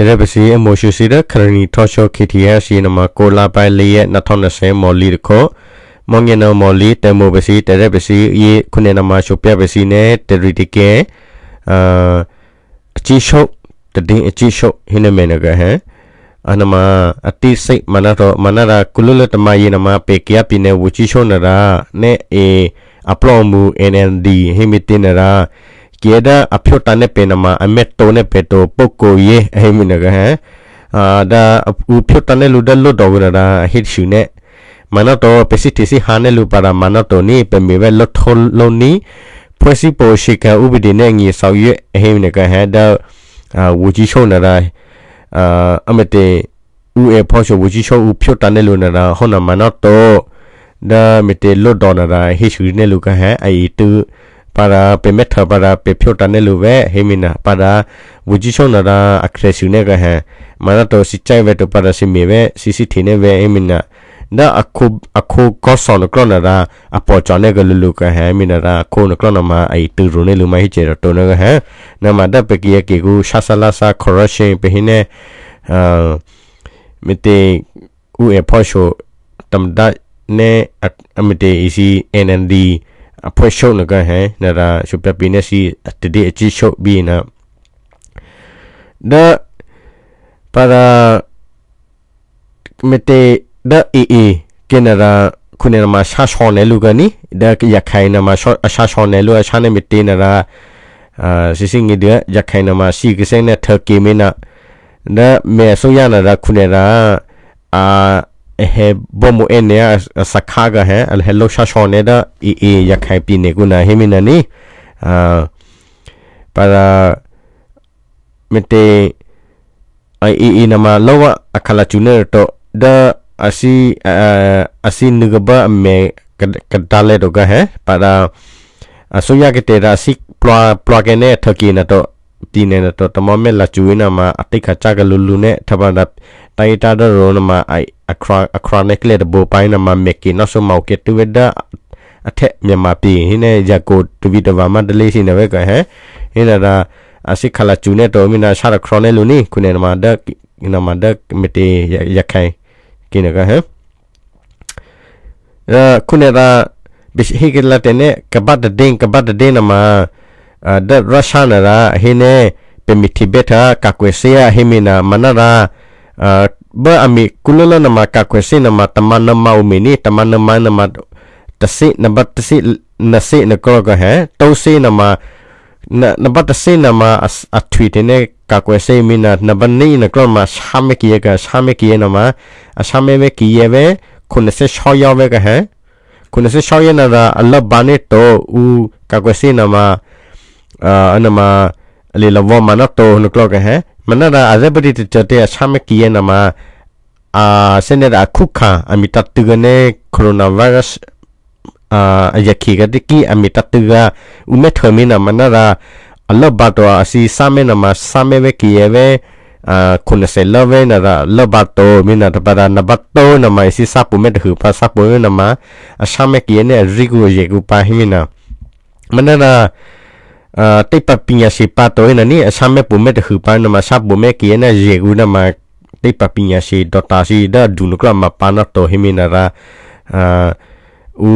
တရပစီအမိုရှူစီရခရနီထော့ရှော့ KTS ရနမကိုလာပိုင်လေးရဲ့2020မော်လီတခေါမောင်ငနမော်လီတမိုပစီတရပစီရေခုနှစ်နမရှုပြပစီနဲ့တရီတကဲအာအချီရှုပ်တဒင်းအချီရှုပ်ဟင်းနမနကဟဲအနမအတိစိတ်မနတော်မနရာကုလလတမယေနမပေကရပိနေဝချီရှုံနရာနဲ့အေအပလောမူ NND ဟိမတင်နရာ keda aphyota ne penama ametto ne peto pokko ye ahimina ga ha ada uphyota ne ludal lo dogna da hit shune mana to pesiti si hane lu para mana to ni pembe lo thol lo ni phwesi po shika ubidi ne ngi saw ye ahimina ga ha da wuji show na da amete u e phosho wuji show uphyota ne lu na da hona mana to da mete lo dona da hit shune lu ga ha ai tu ပါရာပေမက်ထပါရာပေဖြိုတာနဲ့လိုပဲဟေမီနာပါရာဝူဂျီချုံနာရာအခရက်ဆူနဲ့ကဟန်မနတော်စီချိုင်ဝဲတပါရာစီမီပဲစီစီထင်းနဲ့ပဲဟေမီနာနာအခုအခုကောဆော်နကလနာရာအပေါ်ချောင်းနဲ့ကလူလူကဟဲမီနာရာခိုနကလနာမအိတူရုံနဲ့လူမဟိချေတော့တော်နကဟဲနမတပကီယကေကိုရှာဆလာဆာခေါ်ရရှင်ပဟိနေအာမတေဥအဖော့ရှိုတမ်ဒတ်နဲ့အမတေ EC NND အဖွဲ့ရှုပ်လကဟဲနာရာရှုပပီနေစီတတိအကြီးရှုပ်ပြီးနာဒါပါရာမတေဒါအီအီကေနာရာခုနေမှာရှာရှောင်းနေလူကနီဒါကရခိုင်နမှာရှာရှောင်းနေလူအရှာနေမတေနာရာအာစီစင်ငီဒရခိုင်နမှာစီကစဲနဲ့ထကေမင်းနာဒါမေဆိုရနာရာခုနေရာအာ hebo mu ene a sakaga he al hello sha da e e yakai pi ne guna he mina ni a para mete ai e e nama lowa akala chuner to da asi asi nugaba me kadale do ga he para asuya ke te si plo plo ke ne thaki na to တီနေတော့တမမဲလာချူဝင်းနာမှာအတိတ်ခါကြကလူလူနဲ့ထပ်ပါတာတိုင်တာတော့ရောနမှာအိုက်အခရာအခရာနက်လက်ဘောပိုင်းနာမှာမက်ကီနော်ဆိုမောက်ကတူဝဒအထက်မြန်မာပြည်ဟင်းနဲ့ရကိုတူဗီတဝါမဒလေးရှိနေပဲကဟဲဟင်းလာတာအစိခလာချူနဲ့တော်မီနာရှာခရောနဲ့လူနီခုနေမှာဒက်နာမှာဒက်မတီရခိုင်ကိနေကဟဲအဲခုနေတာဘိဟိကလာတဲ့နဲ့ကပတ်တဲ့ဒင်းကပတ်တဲ့ဒင်းနာမှာဒတ်ရရှာနာရာဟိနေပမီတီဘက်တာကကွေစီယာဟိမီနာမနာရာဘာအမီကုလလနမကကွေစီနမတမနမောမီနီတမနမနမတစီနဘတစီနစီနကရကဟဲတောစီနမနဘတစီနမအထွေတနေကကွေစီမီနာနဘနီနကရမရှာမကီယကရှာမကီယနမအရှာမေဝကီယဝဲခုနစချောယောဝဲကဟဲခုနစချောယနရာအလဘဘာနေတောဦးကကွေစီနမအာအနမအလေလဝမနတိုနကလကဟဲမနရာအဇပတိတတအဆမကီယနမအာစနေရာခုခာအမီတတ်တကနေကိုရိုနာဗိုင်းရပ်စ်အာအယခိကတိကီအမီတတ်တကဥမေထမင်းနမနရာအလဘတ်တော်အစီစမေနမစမေဝကီယဝဲအာခုနစလဝဲနရာလဘတ်တော်မင်းနတပဒနဘတ်တော်နမအစီစပုမေတဟူပါစပုနမအဆမကီယနေရီကူရေကူပါဟိမနမနရာအာတိပပညာရှိပါတော့နနီအဆမ်းမဲ့ပုံမဲ့တခုပန်းနမဆပ်ပုံမဲ့ကိနေရေကူနမတိပပညာရှိဒေါတာရှိဒါဒုနကလမပါနတော်ဟိမနာရာအာอู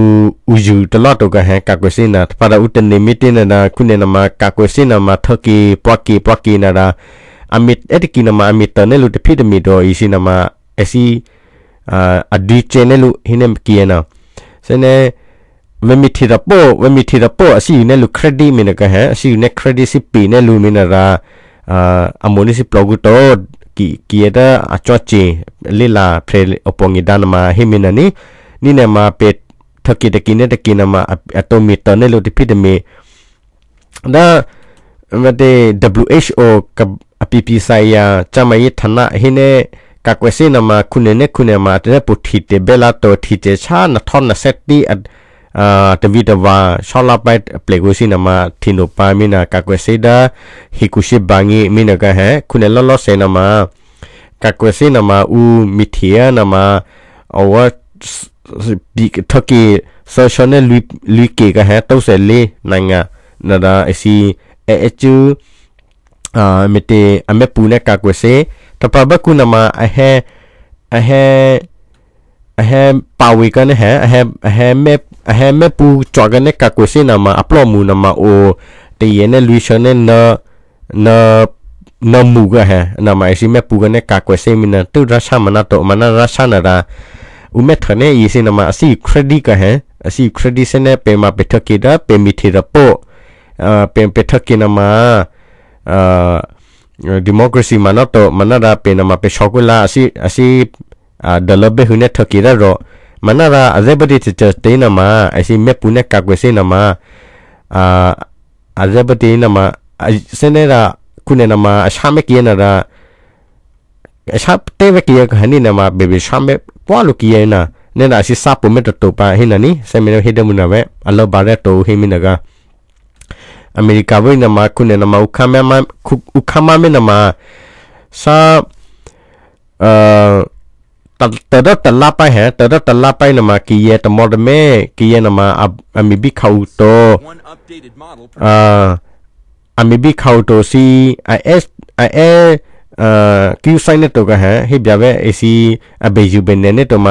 อูอยู่ตลอดตกฮะกากวซินะพาราอุตเนมิตินะนะคุณเนนามากากวซินะมาทกีปวกีปวกีนะนะอมิตเอตกินะมาอมิตเนลุตพิดมิดออีซินะมาเอซีอ่าอดีเจเนลุฮิเนมกีนะเสเน when me thira po when me thira po asi ne lu credit me na ka ha asi ne credit si pe ne lu me na ra a moni si plug to ki ki eta a cho che le la phe opongi dan ma he me na ni ni ne ma pe thaki de ki ne de ki na ma atometer ne lu ti phi de me na mate WHO ကအပီပီဆိုင်ယာချမယေဌာနဟိနေကကွေစိနမခုနေနေခုနေမာတဲ့ပုထိတေဘလာတောထိတေချာနထောနဆက်တီအအာတဗီတဝါရှောလာပိုက်ပလေကိုစီနမထင်တို့ပါမင်းနာကကွယ်စေတာဟီကူရှိဘာငီမင်းကဟဲခုနယ်လောလောဆယ်နမကကွယ်စေနမဦးမီတီယာနမအဝတ်ဒီထကီဆာရှနယ်လူလူကေကဟဲတောက်ဆယ်လေးနိုင်ငံနာဒါအစီအဲချူအာမီတီအမေပူနဲ့ကကွယ်စေတပဘကုနမအဟဲအဟဲအဟဲပါဝေကနဲ့ဟဲအဟဲအဟဲမဲ့အဟဲမဲပူကြွားကနေကကွေစင်နမအပလော့မူနမအိုတည်ရနဲ့လူရှင်နဲ့နာနာနမူကဟဲနမအစီမဲပူကနေကကွေစင်မနတူရရှာမနတော့မနရရှာနရာဦးမဲထနေဤစင်နမအစီခရဒီကဟဲအစီခရဒီစနဲ့ပေမပထကေတာပေမီထေရပို့အပင်ပထကေနမအာဒီမိုကရေစီမနတော့မနရာပေနမပေရှောက်လာအစီအစီဒလဘေဟုန်ထကေရတော့မနရာအဇဘတိချစ်တေနမအရှိမြပုနဲ့ကကွယ်စေနမအာအဇဘတိနမစနေရာခုနေနမအရှာမကီနရာအရှာတေဝကီခဟနိနမဘေဘေရှာမပွာလူကီနာနေနာရှိစာပုမတတပဟိနနီစေမီဟိဒမနဝဲအလောဘာရတိုဟိမီနကအမေရိကဝိနမခုနေနမဥခမမဥခမမနမစာအာတဒတလပိုင်ဟဲတဒတလပိုင်နမကီယတမော်ဒမဲကီယနမအမီဘီခေါတောအာအမီဘီခေါတောစီ IS IA အာကီဆိုင်နတောကဟဲဟိပြပဲ AC အဘေယူဘနေနဲ့တမ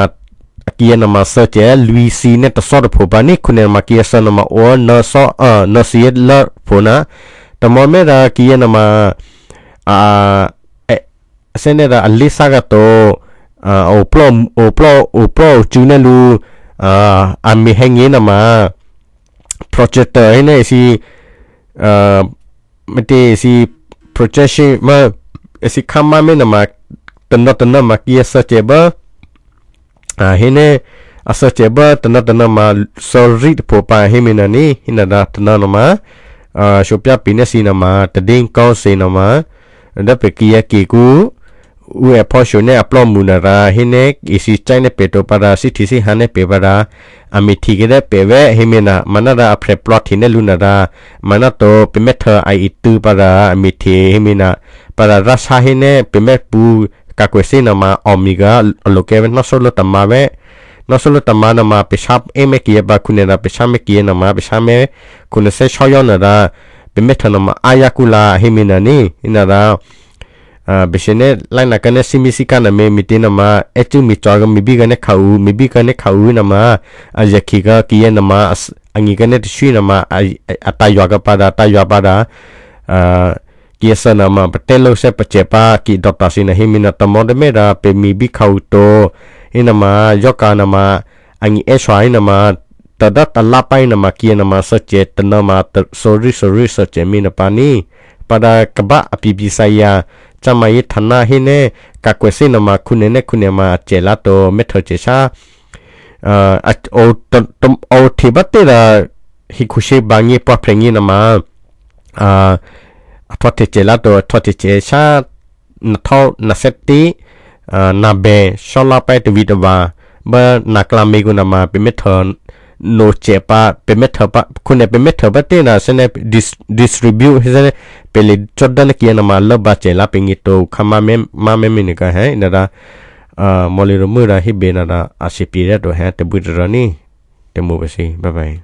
အကီယနမဆာချဲလူီစီနဲ့တဆော့တဖို့ပါနိခုနေမကီယဆနမအောနော်ဆော့အာနော်စီယက်လာဖို့နာတမော်မဲရာကီယနမအာအစနေရာအလီဆာကတော့โอปลอมโอปลอโอปลอจูนลูอ่าอันมีแห่งนี้นะมาโปรเจคเตอร์ให้ในสิเอ่อมันตีสิ projection มาสิคำมาไม่นะมาตนตนมาเกียร์ searchable อ่าเห็นเนี่ย searchable ตนตนมา sorry พอไปให้มันนี่เห็นนะตนนมาอ่าชอบยาปีนสินะมาตดิ้งก้าวสินะมาแล้วไปเกียร์กี่กู ue phosho ne aplo munara hine isi chaine peto para si thisi hane pebara ami thigere pewe himena manara apre plot hine lunara manato pimetha ai itu para ami thi himena para rasa hine pimet pu kakwesi nama omiga lokewe no solo tamawe no solo tamana ma peshap eme kiye ba kunera peshame kiye nama peshame kunese shoyonara pimetha nama ayakula himena ni inara ဘရှင်နဲ့လိုက်နာကနေစီမီစီကနမေမီတင်နမအချူမီချောကမီဘီကနေခါဦးမီဘီကနေခါဦးနမအယခိကကီယနမအငီကနေတရှိနမအတယွာကပါဒတယွာပါဒအာကီဆနမပတဲလို့ဆက်ပချေပါကီဒေါက်တာစင်ဟိမီနတမောဒမေရာပေမီဘီခါဦးတိုအင်းနမယောကနမအငီအဆွိုင်းနမတဒတလပိုင်းနမကီနမစချေတနမဆိုရီဆိုရီစချေမီနပါနီပဒါကဘအပီပီဆိုင်ယာจำมายิทันนาฮิเนกักเวซินมาคุณเนเนคุณเนมาเจลาโตเมทเจชาเอ่อโอตตมโอทิบัตเตระฮิคุชิบางีปอเพลงีนมาอ่าทอเตเจลาโตทอเตเจชานทอนาเซติอ่านาเบชอลาไปตวิตวาเบนากลาเมกุนมาเป็นเมทเ no chepa payment thopa khune payment thopa te na sene distribute hisene pele chodda ne kiya na ma la ba chela pingi to khama me ma me me ne ka hai na da moliro mu ra hi be na da asipi ra to ha te bu ra ni te mu ba si bye bye